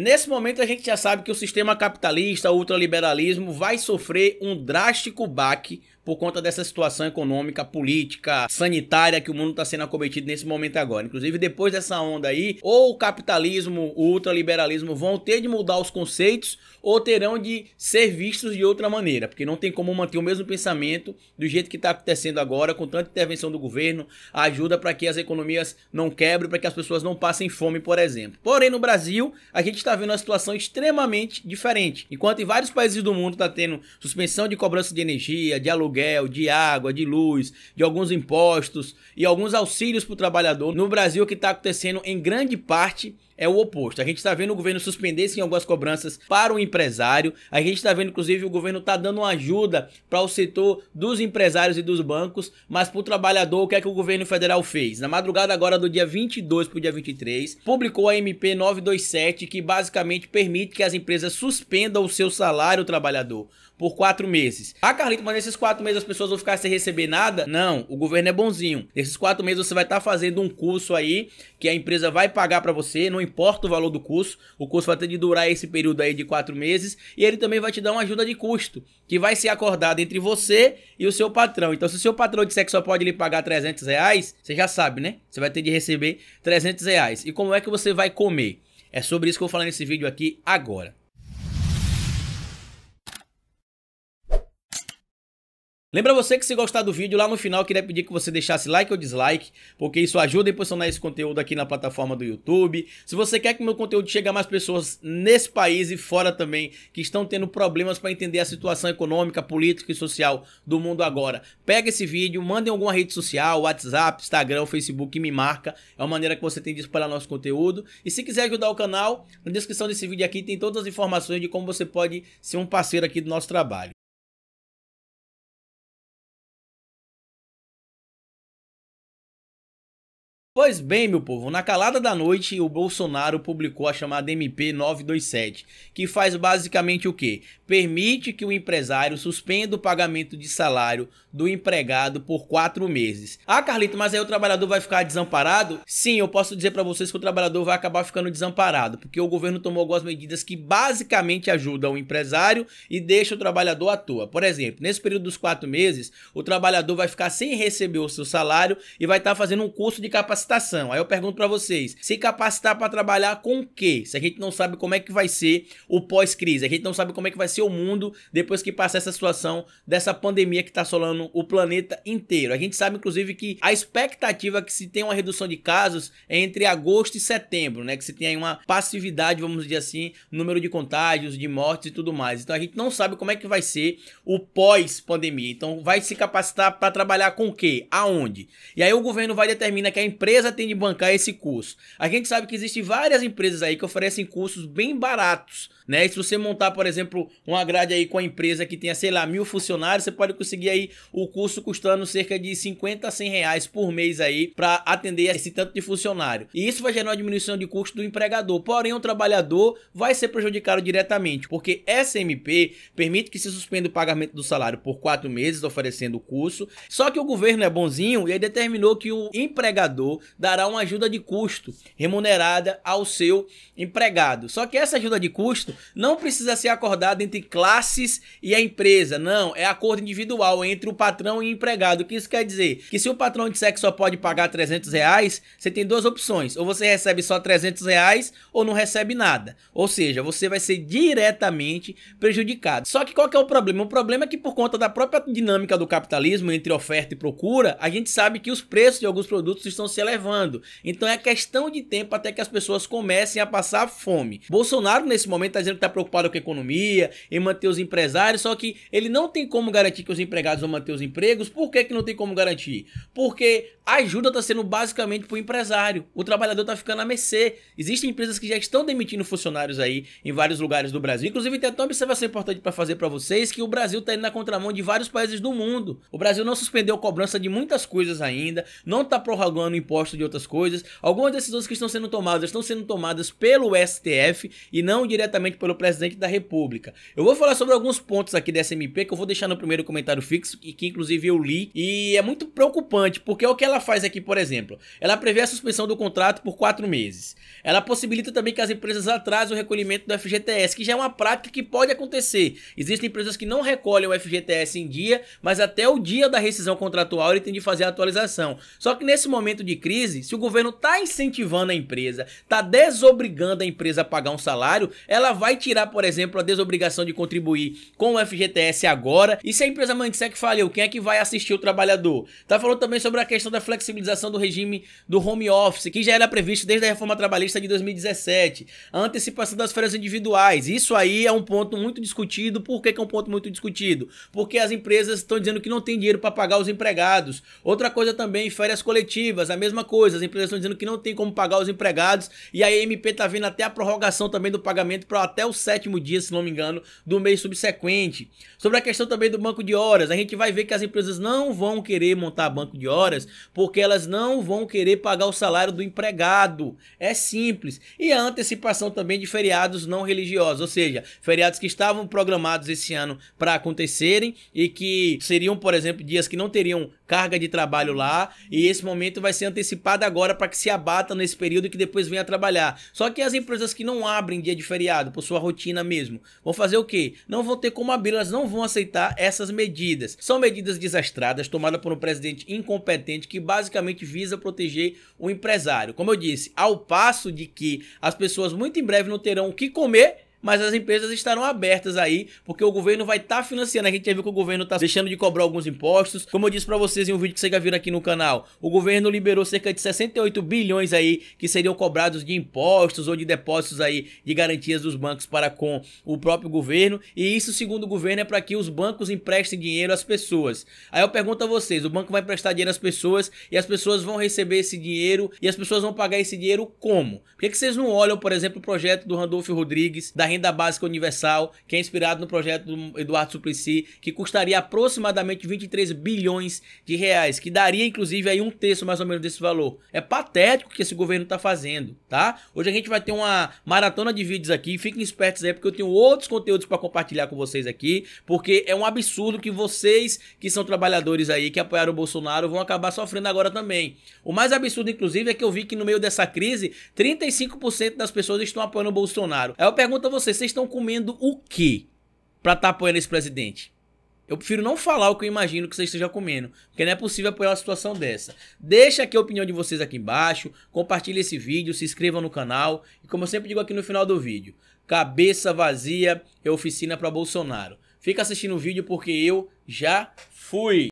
Nesse momento a gente já sabe que o sistema capitalista, o ultraliberalismo vai sofrer um drástico baque por conta dessa situação econômica, política, sanitária que o mundo está sendo acometido nesse momento agora. Inclusive, depois dessa onda aí, ou o capitalismo, o ultraliberalismo vão ter de mudar os conceitos ou terão de ser vistos de outra maneira, porque não tem como manter o mesmo pensamento do jeito que está acontecendo agora, com tanta intervenção do governo, ajuda para que as economias não quebrem, para que as pessoas não passem fome, por exemplo. Porém, no Brasil, a gente está vendo uma situação extremamente diferente. Enquanto em vários países do mundo está tendo suspensão de cobrança de energia, de aluguel, aluguel, de água, de luz, de alguns impostos e alguns auxílios para o trabalhador. No Brasil, o que está acontecendo em grande parte é o oposto. A gente está vendo o governo suspender sim algumas cobranças para o empresário. A gente está vendo, inclusive, o governo está dando ajuda para o setor dos empresários e dos bancos, mas para o trabalhador, o que é que o governo federal fez? Na madrugada agora do dia 22 para o dia 23, publicou a MP 927, que basicamente permite que as empresas suspendam o seu salário trabalhador por quatro meses. Ah, Carlito, mas nesses quatro meses as pessoas vão ficar sem receber nada? Não, o governo é bonzinho. Nesses quatro meses você vai estar tá fazendo um curso aí que a empresa vai pagar para você, não importa o valor do curso. O curso vai ter de durar esse período aí de quatro meses e ele também vai te dar uma ajuda de custo que vai ser acordada entre você e o seu patrão. Então, se o seu patrão disser que só pode lhe pagar 300 reais, você já sabe, né? Você vai ter de receber 300 reais. E como é que você vai comer? É sobre isso que eu vou falar nesse vídeo aqui agora. Lembra você que se gostar do vídeo, lá no final eu queria pedir que você deixasse like ou dislike, porque isso ajuda em posicionar esse conteúdo aqui na plataforma do YouTube. Se você quer que meu conteúdo chegue a mais pessoas nesse país e fora também, que estão tendo problemas para entender a situação econômica, política e social do mundo agora, pega esse vídeo, manda em alguma rede social, WhatsApp, Instagram, Facebook e me marca. É uma maneira que você tem de espalhar nosso conteúdo. E se quiser ajudar o canal, na descrição desse vídeo aqui tem todas as informações de como você pode ser um parceiro aqui do nosso trabalho. Pois bem, meu povo, na calada da noite o Bolsonaro publicou a chamada MP 927, que faz basicamente o quê? Permite que o empresário suspenda o pagamento de salário do empregado por quatro meses. Ah, Carlito, mas aí o trabalhador vai ficar desamparado? Sim, eu posso dizer para vocês que o trabalhador vai acabar ficando desamparado, porque o governo tomou algumas medidas que basicamente ajudam o empresário e deixa o trabalhador à toa. Por exemplo, nesse período dos quatro meses, o trabalhador vai ficar sem receber o seu salário e vai estar tá fazendo um curso de capacidade capacitação. Aí eu pergunto para vocês, se capacitar para trabalhar com o quê? Se a gente não sabe como é que vai ser o pós-crise, a gente não sabe como é que vai ser o mundo depois que passar essa situação dessa pandemia que está assolando o planeta inteiro. A gente sabe, inclusive, que a expectativa é que se tem uma redução de casos é entre agosto e setembro, né? Que se tem aí uma passividade, vamos dizer assim, número de contágios, de mortes e tudo mais. Então a gente não sabe como é que vai ser o pós-pandemia. Então vai se capacitar para trabalhar com o quê? Aonde? E aí o governo vai determinar que a empresa empresa tem de bancar esse curso? A gente sabe que existem várias empresas aí que oferecem cursos bem baratos né? E se você montar, por exemplo, uma grade aí com a empresa que tenha, sei lá, mil funcionários, você pode conseguir aí o curso custando cerca de 50 a 100 reais por mês aí para atender esse tanto de funcionário. E isso vai gerar uma diminuição de custo do empregador. Porém, o trabalhador vai ser prejudicado diretamente, porque SMP permite que se suspenda o pagamento do salário por quatro meses, oferecendo o curso. Só que o governo é bonzinho e aí determinou que o empregador dará uma ajuda de custo remunerada ao seu empregado. Só que essa ajuda de custo não precisa ser acordado entre classes e a empresa, não. É acordo individual entre o patrão e o empregado. O que isso quer dizer? Que se o patrão disser que só pode pagar 300 reais, você tem duas opções. Ou você recebe só 300 reais ou não recebe nada. Ou seja, você vai ser diretamente prejudicado. Só que qual que é o problema? O problema é que por conta da própria dinâmica do capitalismo entre oferta e procura, a gente sabe que os preços de alguns produtos estão se elevando. Então é questão de tempo até que as pessoas comecem a passar fome. Bolsonaro nesse momento está dizendo que está preocupado com a economia, em manter os empresários, só que ele não tem como garantir que os empregados vão manter os empregos. Por que, que não tem como garantir? Porque a ajuda está sendo basicamente para o empresário. O trabalhador está ficando à mercê. Existem empresas que já estão demitindo funcionários aí em vários lugares do Brasil. Inclusive, tem até uma observação importante para fazer para vocês que o Brasil está indo na contramão de vários países do mundo. O Brasil não suspendeu a cobrança de muitas coisas ainda, não está prorrogando o imposto de outras coisas. Algumas decisões que estão sendo tomadas estão sendo tomadas pelo STF e não diretamente pelo presidente da República. Eu vou falar sobre alguns pontos aqui dessa MP que eu vou deixar no primeiro comentário fixo e que inclusive eu li. E é muito preocupante porque é o que ela ela faz aqui, por exemplo? Ela prevê a suspensão do contrato por quatro meses. Ela possibilita também que as empresas atrasem o recolhimento do FGTS, que já é uma prática que pode acontecer. Existem empresas que não recolhem o FGTS em dia, mas até o dia da rescisão contratual ele tem de fazer a atualização. Só que nesse momento de crise, se o governo está incentivando a empresa, está desobrigando a empresa a pagar um salário, ela vai tirar, por exemplo, a desobrigação de contribuir com o FGTS agora. E se a empresa mantiver que faliu, quem é que vai assistir o trabalhador? Tá falando também sobre a questão da flexibilização do regime do home office, que já era previsto desde a reforma trabalhista de 2017, a antecipação das férias individuais. Isso aí é um ponto muito discutido. Por que, que é um ponto muito discutido? Porque as empresas estão dizendo que não tem dinheiro para pagar os empregados. Outra coisa também, férias coletivas, a mesma coisa. As empresas estão dizendo que não tem como pagar os empregados e a MP está vendo até a prorrogação também do pagamento para até o sétimo dia, se não me engano, do mês subsequente. Sobre a questão também do banco de horas, a gente vai ver que as empresas não vão querer montar banco de horas porque elas não vão querer pagar o salário do empregado. É simples. E a antecipação também de feriados não religiosos, ou seja, feriados que estavam programados esse ano para acontecerem e que seriam, por exemplo, dias que não teriam carga de trabalho lá, e esse momento vai ser antecipado agora para que se abata nesse período que depois venha trabalhar. Só que as empresas que não abrem dia de feriado, por sua rotina mesmo, vão fazer o quê? Não vão ter como abrir, elas não vão aceitar essas medidas. São medidas desastradas tomadas por um presidente incompetente que basicamente visa proteger o empresário. Como eu disse, ao passo de que as pessoas muito em breve não terão o que comer mas as empresas estarão abertas aí, porque o governo vai estar tá financiando. A gente já viu que o governo está deixando de cobrar alguns impostos. Como eu disse para vocês em um vídeo que vocês já viram aqui no canal, o governo liberou cerca de 68 bilhões aí que seriam cobrados de impostos ou de depósitos aí de garantias dos bancos para com o próprio governo. E isso, segundo o governo, é para que os bancos emprestem dinheiro às pessoas. Aí eu pergunto a vocês, o banco vai emprestar dinheiro às pessoas e as pessoas vão receber esse dinheiro e as pessoas vão pagar esse dinheiro como? Por que, que vocês não olham, por exemplo, o projeto do Randolfo Rodrigues da renda renda básica universal, que é inspirado no projeto do Eduardo Suplicy, que custaria aproximadamente 23 bilhões de reais, que daria inclusive aí um terço mais ou menos desse valor. É patético o que esse governo está fazendo, tá? Hoje a gente vai ter uma maratona de vídeos aqui, fiquem espertos aí porque eu tenho outros conteúdos para compartilhar com vocês aqui, porque é um absurdo que vocês que são trabalhadores aí que apoiaram o Bolsonaro vão acabar sofrendo agora também. O mais absurdo inclusive é que eu vi que no meio dessa crise, 35% das pessoas estão apoiando o Bolsonaro. Aí eu pergunto a você, vocês, vocês estão comendo o quê pra estar tá apoiando esse presidente? Eu prefiro não falar o que eu imagino que vocês estejam comendo, porque não é possível apoiar uma situação dessa. Deixa aqui a opinião de vocês aqui embaixo, compartilhe esse vídeo, se inscreva no canal e como eu sempre digo aqui no final do vídeo, cabeça vazia é oficina para Bolsonaro. Fica assistindo o vídeo porque eu já fui.